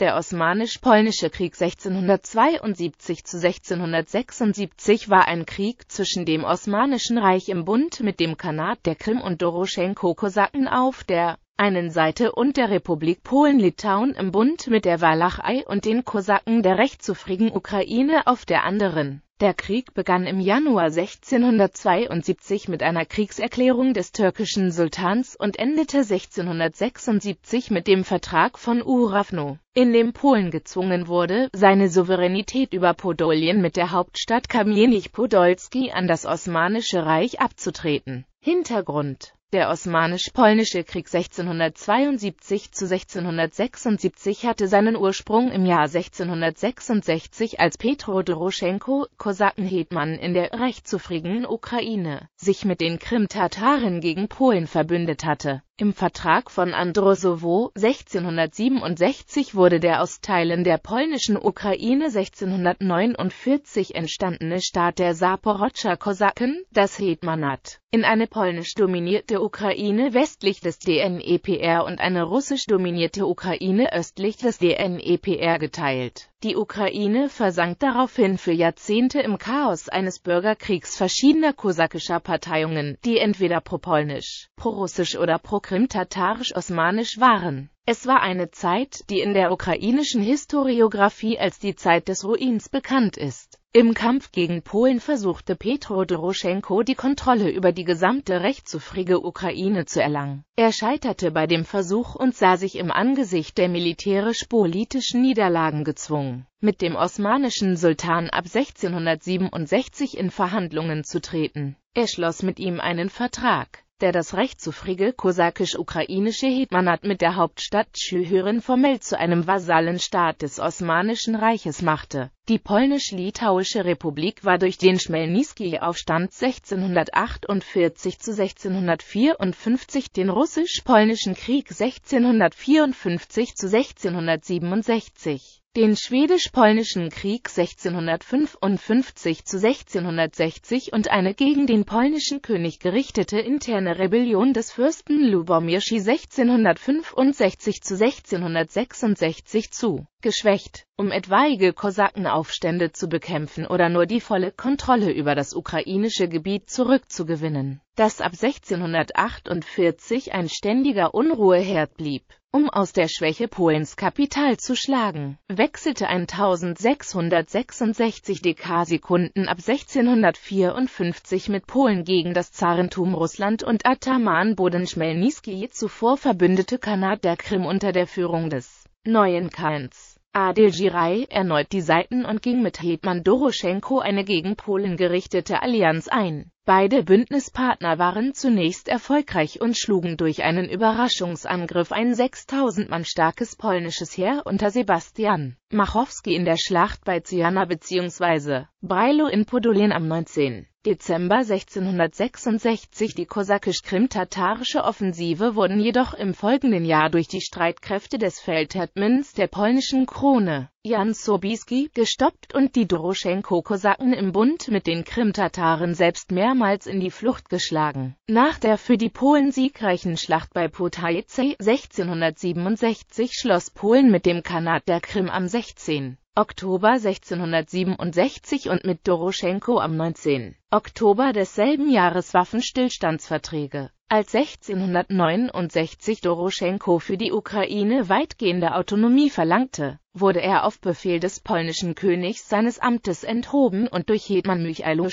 Der Osmanisch-Polnische Krieg 1672 zu 1676 war ein Krieg zwischen dem Osmanischen Reich im Bund mit dem Khanat der Krim und Doroschenko-Kosaken auf der einen Seite und der Republik Polen-Litauen im Bund mit der Walachei und den Kosaken der rechtssuffrigen Ukraine auf der anderen. Der Krieg begann im Januar 1672 mit einer Kriegserklärung des türkischen Sultans und endete 1676 mit dem Vertrag von Uravno, in dem Polen gezwungen wurde, seine Souveränität über Podolien mit der Hauptstadt Kamienich-Podolski an das Osmanische Reich abzutreten. Hintergrund der Osmanisch-Polnische Krieg 1672 zu 1676 hatte seinen Ursprung im Jahr 1666, als Petro Doroschenko, Kosakenhetmann in der rechtswidrigen Ukraine, sich mit den Krim-Tataren gegen Polen verbündet hatte im Vertrag von Androsowo 1667 wurde der aus Teilen der polnischen Ukraine 1649 entstandene Staat der Saporodscher Kosaken, das Hetmanat, in eine polnisch dominierte Ukraine westlich des DNEPR und eine russisch dominierte Ukraine östlich des DNEPR geteilt die Ukraine versank daraufhin für Jahrzehnte im Chaos eines Bürgerkriegs verschiedener kosakischer Parteiungen, die entweder propolnisch, prorussisch oder pro-krim-tatarisch-osmanisch waren. Es war eine Zeit, die in der ukrainischen Historiographie als die Zeit des Ruins bekannt ist. Im Kampf gegen Polen versuchte Petro Doroschenko die Kontrolle über die gesamte rechtsfrige Ukraine zu erlangen. Er scheiterte bei dem Versuch und sah sich im Angesicht der militärisch-politischen Niederlagen gezwungen, mit dem osmanischen Sultan ab 1667 in Verhandlungen zu treten. Er schloss mit ihm einen Vertrag der das rechtssuffrige kosakisch-ukrainische Hetmanat mit der Hauptstadt Tschyhyren formell zu einem Vasallenstaat des Osmanischen Reiches machte die polnisch-litauische Republik war durch den Chmelnyzky-Aufstand 1648 zu 1654, den russisch-polnischen Krieg 1654 zu 1667, den schwedisch-polnischen Krieg 1655 zu 1660 und eine gegen den polnischen König gerichtete interne Rebellion des Fürsten Lubomirski 1665 zu 1666 zu geschwächt, um etwaige Kosakenaufstände zu bekämpfen oder nur die volle Kontrolle über das ukrainische Gebiet zurückzugewinnen, das ab 1648 ein ständiger Unruheherd blieb. Um aus der Schwäche Polens Kapital zu schlagen, wechselte 1666 Dekasekunden ab 1654 mit Polen gegen das Zarentum Russland und Ataman Boden Chmelnyski zuvor verbündete Kanad der Krim unter der Führung des neuen Kans. Adil Giray erneut die Seiten und ging mit Hetman Doroschenko eine gegen Polen gerichtete Allianz ein. Beide Bündnispartner waren zunächst erfolgreich und schlugen durch einen Überraschungsangriff ein 6000 Mann starkes polnisches Heer unter Sebastian Machowski in der Schlacht bei Ciana bzw. Breilo in Podolien am 19. Dezember 1666 Die kosakisch-krim-tatarische Offensive wurden jedoch im folgenden Jahr durch die Streitkräfte des Feldherdmins der polnischen Krone, Jan Sobieski, gestoppt und die Doroschenko-Kosaken im Bund mit den krim Krimtataren selbst mehrmals in die Flucht geschlagen. Nach der für die Polen siegreichen Schlacht bei Potajce 1667 schloss Polen mit dem Kanat der Krim am 16. Oktober 1667 und mit Doroschenko am 19. Oktober desselben Jahres Waffenstillstandsverträge. Als 1669 Doroschenko für die Ukraine weitgehende Autonomie verlangte, wurde er auf Befehl des polnischen Königs seines Amtes enthoben und durch Hetman Michail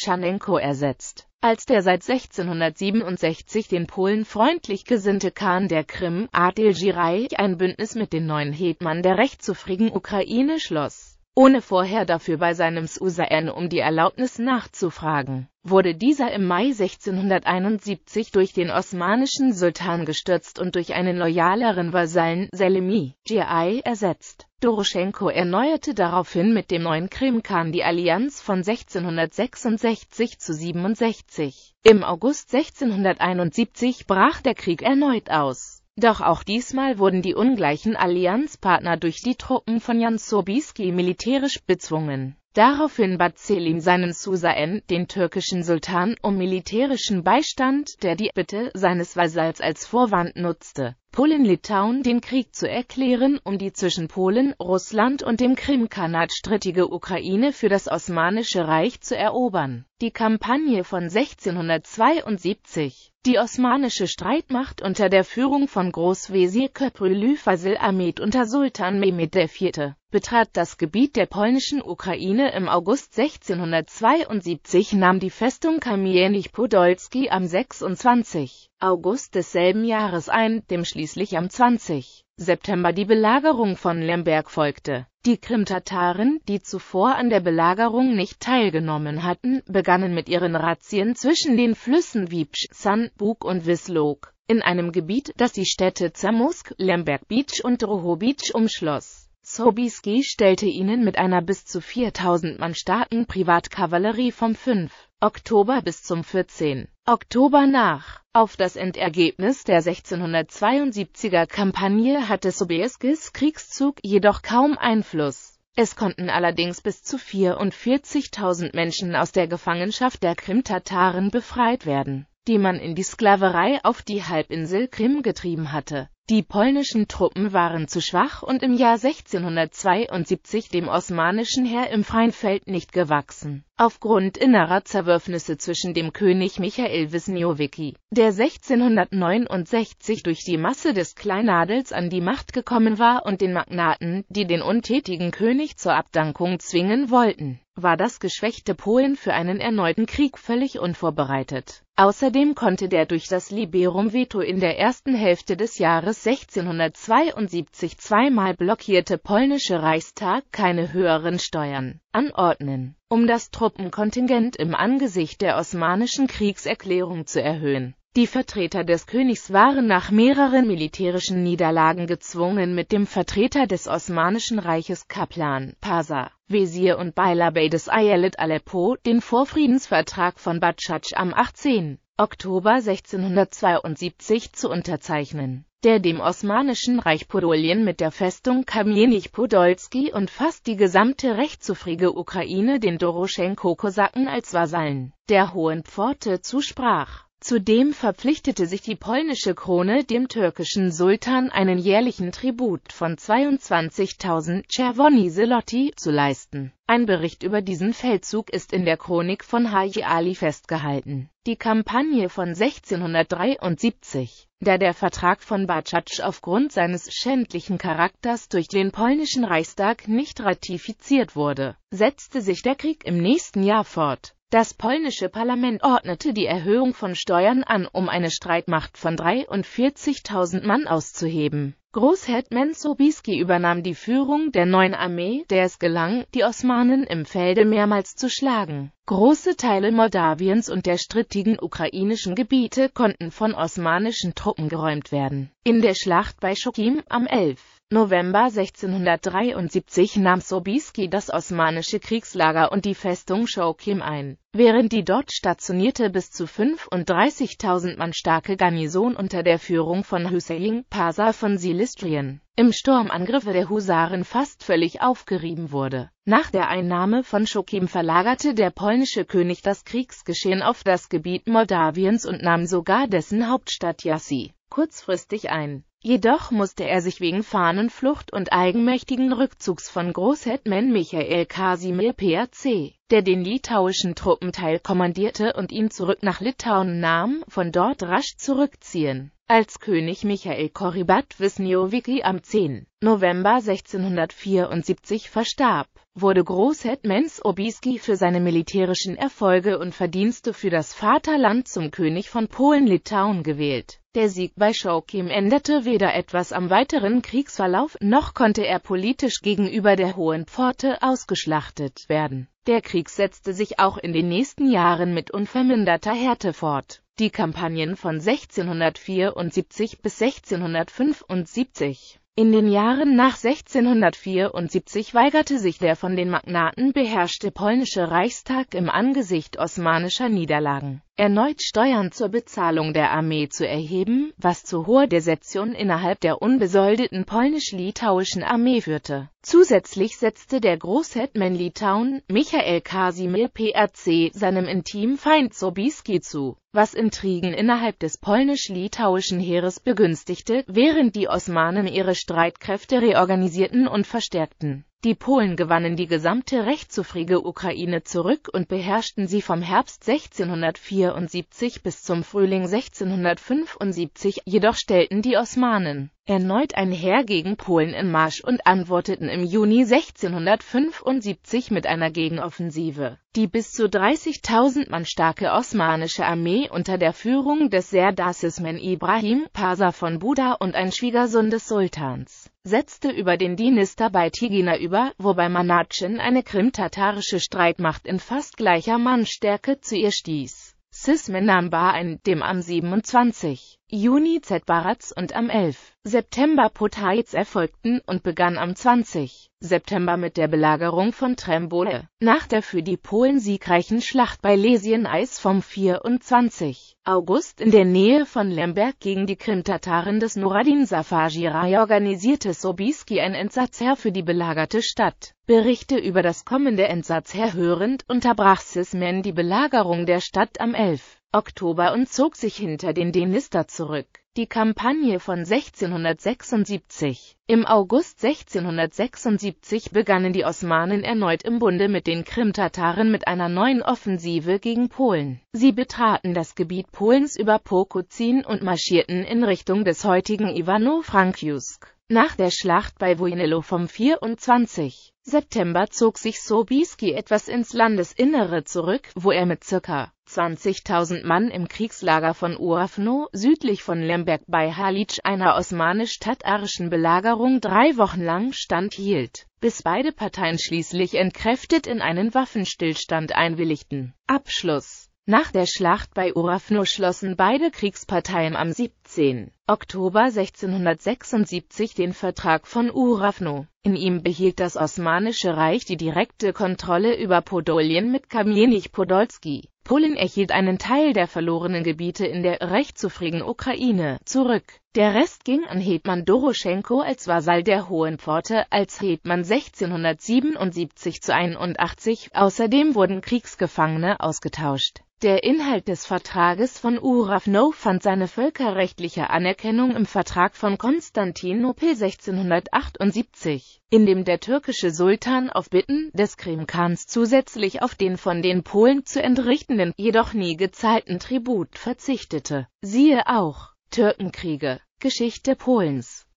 ersetzt. Als der seit 1667 den Polen freundlich gesinnte Khan der Krim, Adil Giray, ein Bündnis mit den neuen Hetman der rechtszufrieden Ukraine schloss ohne vorher dafür bei seinem Suzerain um die Erlaubnis nachzufragen, wurde dieser im Mai 1671 durch den osmanischen Sultan gestürzt und durch einen loyaleren Vasallen, Selimi, Gi ersetzt. Doroschenko erneuerte daraufhin mit dem neuen Krimkhan die Allianz von 1666 zu 67. Im August 1671 brach der Krieg erneut aus doch auch diesmal wurden die ungleichen Allianzpartner durch die Truppen von Jan Sobieski militärisch bezwungen. Daraufhin bat Selim seinen Susan, den türkischen Sultan, um militärischen Beistand, der die Bitte seines Vasals als Vorwand nutzte. Polen-Litauen den Krieg zu erklären, um die zwischen Polen, Russland und dem Krimkanat strittige Ukraine für das Osmanische Reich zu erobern. Die Kampagne von 1672, die osmanische Streitmacht unter der Führung von Großwesir Köprülü Fasil Ahmed unter Sultan Mehmed IV., betrat das Gebiet der polnischen Ukraine im August 1672 nahm die Festung Kamienich-Podolski am 26. August desselben Jahres ein, dem schließlich am 20. September die Belagerung von Lemberg folgte. Die Krimtataren, die zuvor an der Belagerung nicht teilgenommen hatten, begannen mit ihren Razzien zwischen den Flüssen Wiebsch, San, Bug und Wislog, in einem Gebiet, das die Städte Zamusk, Lemberg Beach und Droho Beach umschloss. Sobieski stellte ihnen mit einer bis zu 4000 Mann starken Privatkavallerie vom 5. Oktober bis zum 14. Oktober nach. Auf das Endergebnis der 1672er Kampagne hatte Sobieskis Kriegszug jedoch kaum Einfluss. Es konnten allerdings bis zu 44.000 Menschen aus der Gefangenschaft der Krim-Tataren befreit werden, die man in die Sklaverei auf die Halbinsel Krim getrieben hatte. Die polnischen Truppen waren zu schwach und im Jahr 1672 dem osmanischen Heer im freien Feld nicht gewachsen. Aufgrund innerer Zerwürfnisse zwischen dem König Michael Wisniewicki, der 1669 durch die Masse des Kleinadels an die Macht gekommen war und den Magnaten, die den untätigen König zur Abdankung zwingen wollten war das geschwächte Polen für einen erneuten Krieg völlig unvorbereitet. Außerdem konnte der durch das Liberum-Veto in der ersten Hälfte des Jahres 1672 zweimal blockierte polnische Reichstag keine höheren Steuern anordnen, um das Truppenkontingent im Angesicht der Osmanischen Kriegserklärung zu erhöhen die Vertreter des Königs waren nach mehreren militärischen Niederlagen gezwungen, mit dem Vertreter des Osmanischen Reiches Kaplan, Pasa, Wesir und Beyler Bey des Ayelet Aleppo, den Vorfriedensvertrag von Batschatsch am 18. Oktober 1672 zu unterzeichnen, der dem Osmanischen Reich Podolien mit der Festung Kamienich-Podolski und fast die gesamte rechtssuffrige Ukraine den Doroschenko-Kosaken als Vasallen der Hohen Pforte zusprach. Zudem verpflichtete sich die polnische Krone dem türkischen Sultan einen jährlichen Tribut von 22.000 Czerwoni Zeloty zu leisten. Ein Bericht über diesen Feldzug ist in der Chronik von Haji Ali festgehalten. Die Kampagne von 1673, da der Vertrag von Bacac aufgrund seines schändlichen Charakters durch den polnischen Reichstag nicht ratifiziert wurde, setzte sich der Krieg im nächsten Jahr fort. Das polnische Parlament ordnete die Erhöhung von Steuern an, um eine Streitmacht von 43.000 Mann auszuheben. Großhetman Sobieski übernahm die Führung der neuen Armee, der es gelang, die Osmanen im Felde mehrmals zu schlagen. Große Teile Moldawiens und der strittigen ukrainischen Gebiete konnten von osmanischen Truppen geräumt werden. In der Schlacht bei Schokim am 11. November 1673 nahm Sobieski das osmanische Kriegslager und die Festung Schaukim ein, während die dort stationierte bis zu 35.000 Mann starke Garnison unter der Führung von Hüseyin Pasa von Silistrien im Sturmangriffe der Husaren fast völlig aufgerieben wurde. Nach der Einnahme von Schaukim verlagerte der polnische König das Kriegsgeschehen auf das Gebiet Moldawiens und nahm sogar dessen Hauptstadt Jassi kurzfristig ein. Jedoch musste er sich wegen Fahnenflucht und eigenmächtigen Rückzugs von Großhetman Michael Kasimir P.A.C der den litauischen Truppenteil kommandierte und ihn zurück nach Litauen nahm, von dort rasch zurückziehen. Als König Michael Koribat Wisniewicki am 10. November 1674 verstarb, wurde Großhetmens Obiski für seine militärischen Erfolge und Verdienste für das Vaterland zum König von Polen-Litauen gewählt. Der Sieg bei Schaukim änderte weder etwas am weiteren Kriegsverlauf, noch konnte er politisch gegenüber der Hohen Pforte ausgeschlachtet werden. Der Krieg setzte sich auch in den nächsten Jahren mit unverminderter Härte fort. Die Kampagnen von 1674 bis 1675 in den Jahren nach 1674 weigerte sich der von den Magnaten beherrschte polnische Reichstag im Angesicht osmanischer Niederlagen erneut Steuern zur Bezahlung der Armee zu erheben, was zu hoher Desertion innerhalb der unbesoldeten polnisch-litauischen Armee führte. Zusätzlich setzte der Großhetman Litauen, Michael Kasimir PRC, seinem intimen Feind Sobieski zu, was Intrigen innerhalb des polnisch-litauischen Heeres begünstigte, während die Osmanen ihre Streitkräfte reorganisierten und verstärkten. Die Polen gewannen die gesamte rechtssuffrige Ukraine zurück und beherrschten sie vom Herbst 1674 bis zum Frühling 1675, jedoch stellten die Osmanen erneut ein Heer gegen Polen in Marsch und antworteten im Juni 1675 mit einer Gegenoffensive. Die bis zu 30.000 Mann starke osmanische Armee unter der Führung des Serdasis Men Ibrahim Pasa von Buda und ein Schwiegersohn des Sultans setzte über den Dinister bei Tigina über, wobei Manatschen eine krimtatarische Streitmacht in fast gleicher Mannstärke zu ihr stieß. Sismen nahm Bar ein, dem am 27. Juni Zbarats und am 11. September Potajz erfolgten und begann am 20. September mit der Belagerung von Trembole, nach der für die Polen siegreichen Schlacht bei Lesien Eis vom 24. August in der Nähe von Lemberg gegen die Krim-Tataren des Nuradin Safajirai organisierte Sobieski ein Entsatzherr für die belagerte Stadt. Berichte über das kommende Entsatzherr hörend, unterbrach Sismen die Belagerung der Stadt am 11. Oktober und zog sich hinter den Denister zurück. Die Kampagne von 1676 Im August 1676 begannen die Osmanen erneut im Bunde mit den Krimtataren mit einer neuen Offensive gegen Polen. Sie betraten das Gebiet Polens über Pokuzin und marschierten in Richtung des heutigen Iwano-Frankivsk. Nach der Schlacht bei Vuinello vom 24. September zog sich Sobieski etwas ins Landesinnere zurück, wo er mit ca. 20.000 Mann im Kriegslager von Urafno, südlich von Lemberg bei Halic, einer osmanisch-tatarischen Belagerung, drei Wochen lang standhielt, bis beide Parteien schließlich entkräftet in einen Waffenstillstand einwilligten. Abschluss nach der Schlacht bei Urafno schlossen beide Kriegsparteien am 7. 18. Oktober 1676 den Vertrag von Urafno. In ihm behielt das Osmanische Reich die direkte Kontrolle über Podolien mit Kamienich Podolski. Polen erhielt einen Teil der verlorenen Gebiete in der rechtsfrieden Ukraine zurück. Der Rest ging an Hetman Doroschenko als Vasall der Hohen Pforte, als Hetman 1677 zu 81. Außerdem wurden Kriegsgefangene ausgetauscht. Der Inhalt des Vertrages von Urafno fand seine völkerrechtliche Anerkennung im Vertrag von Konstantinopel 1678, in dem der türkische Sultan auf Bitten des Krimkans zusätzlich auf den von den Polen zu entrichtenden, jedoch nie gezahlten Tribut verzichtete. Siehe auch Türkenkriege, Geschichte Polens